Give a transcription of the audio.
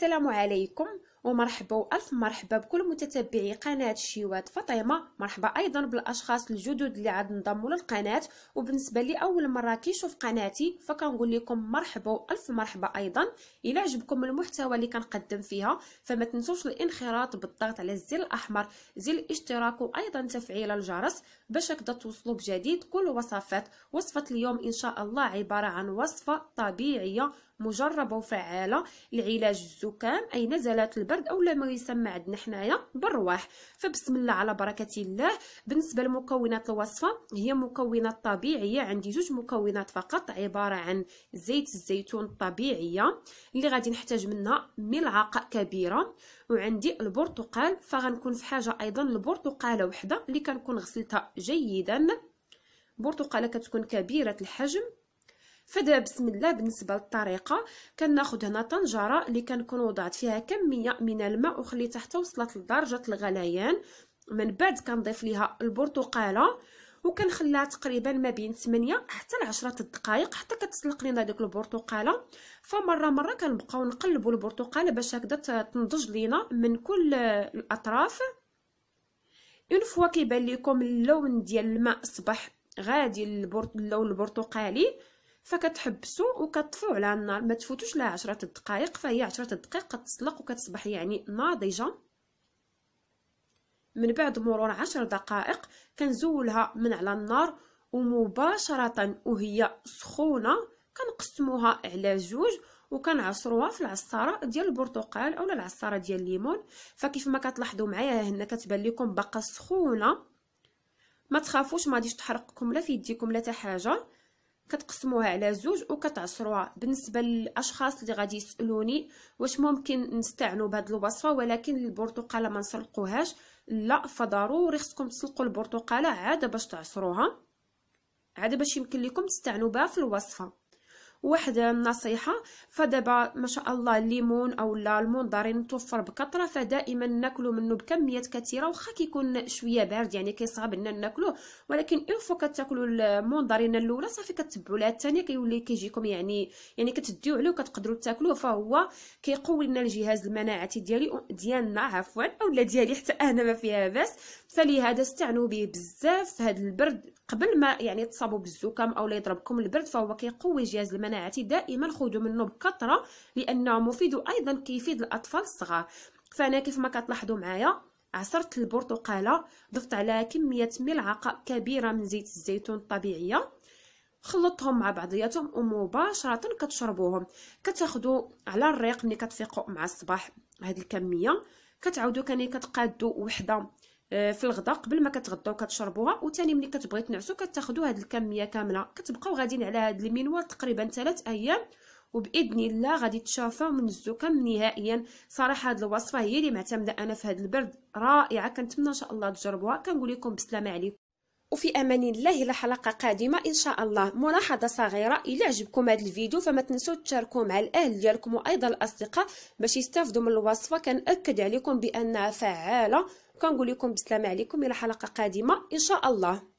السلام عليكم ومرحبا والف مرحبا بكل متتبعي قناه شيوات فاطمه مرحبا ايضا بالاشخاص الجدد اللي عاد انضموا للقناه وبالنسبه لي اول مره كيشوف قناتي فكنقول لكم مرحبا والف مرحبا ايضا الى عجبكم المحتوى اللي كنقدم فيها فما تنسوش الانخراط بالضغط على الزر الاحمر زر الاشتراك وايضا تفعيل الجرس باش هكذا توصلوا بجديد كل وصفات وصفه اليوم ان شاء الله عباره عن وصفه طبيعيه مجربه وفعاله لعلاج الزكام اي نزلات البرد الارض او ما يسمى عندنا حنايا بالرواح فبسم الله على بركه الله بالنسبه لمكونات الوصفه هي مكونات طبيعيه عندي جوج مكونات فقط عباره عن زيت الزيتون الطبيعيه اللي غادي نحتاج منها ملعقه كبيره وعندي البرتقال فغنكون في حاجه ايضا البرتقاله وحده اللي كنكون غسلتها جيدا برتقاله كتكون كبيره الحجم فدابا بسم الله بالنسبه للطريقه كناخذ هنا طنجره اللي كنكون وضعت فيها كميه من الماء وخليتها حتى وصلت لدرجه الغليان من بعد كنضيف ليها البرتقاله وكنخليها تقريبا ما بين 8 حتى ل 10 دقائق حتى كتسلق لينا ديك البرتقاله فمره مره كنبقاو نقلبوا البرتقاله باش هكذا تنضج لينا من كل الاطراف اون فوا كيبان لكم اللون ديال الماء اصبح غادي اللون البرتقالي فكتحبسوا وكطفوا على النار ما تفوتوش لها 10 دقائق فهي 10 دقائق كتسلق وكتصبح يعني ناضجه من بعد مرور 10 دقائق كنزولها من على النار ومباشره وهي سخونه كنقسموها على جوج وكنعصروها في العصاره ديال البرتقال اولا العصاره ديال الليمون فكيف ما كتلاحظوا معايا هنا كتبان لكم باقا سخونه ما تخافوش ما غاديش تحرقكم لا في يديكم لا حتى حاجه كتقسموها على زوج وكتعصروها بالنسبه للاشخاص اللي غادي يسالوني واش ممكن نستعنوا بهاد الوصفه ولكن البرتقاله ما نسلقوهاش لا فضروري خصكم تسلقوا البرتقاله عاده باش تعصروها عاده باش يمكن لكم تستعنوا بها في الوصفه واحد النصيحه فدابا ما شاء الله الليمون او لا المنظرين توفر بكثره فدائما ناكلو منه بكميات كثيره واخا كيكون شويه بارد يعني كيصعب لنا ناكلوه ولكن اون فوا كتاكلوا المندرين الاولى صافي كتبعوا لها الثانيه كيولي كيجيكم يعني يعني كتديو عليه وكتقدروا تاكلوه فهو كيقوي لنا الجهاز المناعتي ديالي ديالنا عفوا اولا ديالي حتى انا ما فيها باس فلهذا استعنوا به بزاف في هذا البرد قبل ما يعني تصابوا بالزكام او لا يضربكم البرد فهو كيقوي الجهاز المناعتي دائما خذوا منه بكثره لانه مفيد ايضا كيفيد الاطفال الصغار فانا كيف ما كتلاحظوا معايا عصرت البرتقاله ضفت عليها كميه ملعقه كبيره من زيت الزيتون الطبيعيه خلطهم مع بعضياتهم ومباشره كتشربوهم كتاخذوا على الريق ملي كتفيقوا مع الصباح هذه الكميه كتعاودوا كاني كتقادوا وحده آه، في الغداء قبل ما كتغداو كتشربوها وثاني ملي كتبغي تنعسو كتاخدو هاد الكميه كامله كتبقاو غاديين على هاد المنوال تقريبا ثلاث ايام وباذن الله غادي تشافاو من الزكام نهائيا صراحه هاد الوصفه هي اللي معتمده انا في هاد البرد رائعه كنتمنى ان شاء الله تجربوها كنقول لكم بسلامه عليكم وفي امان الله الى حلقه قادمه ان شاء الله ملاحظه صغيره الى عجبكم هذا الفيديو فما تنسوا تشاركوه مع الاهل ديالكم وايضا الاصدقاء باش يستافدوا من الوصفه كنأكد عليكم بانها فعاله كنقول لكم بالسلامه عليكم الى حلقه قادمه ان شاء الله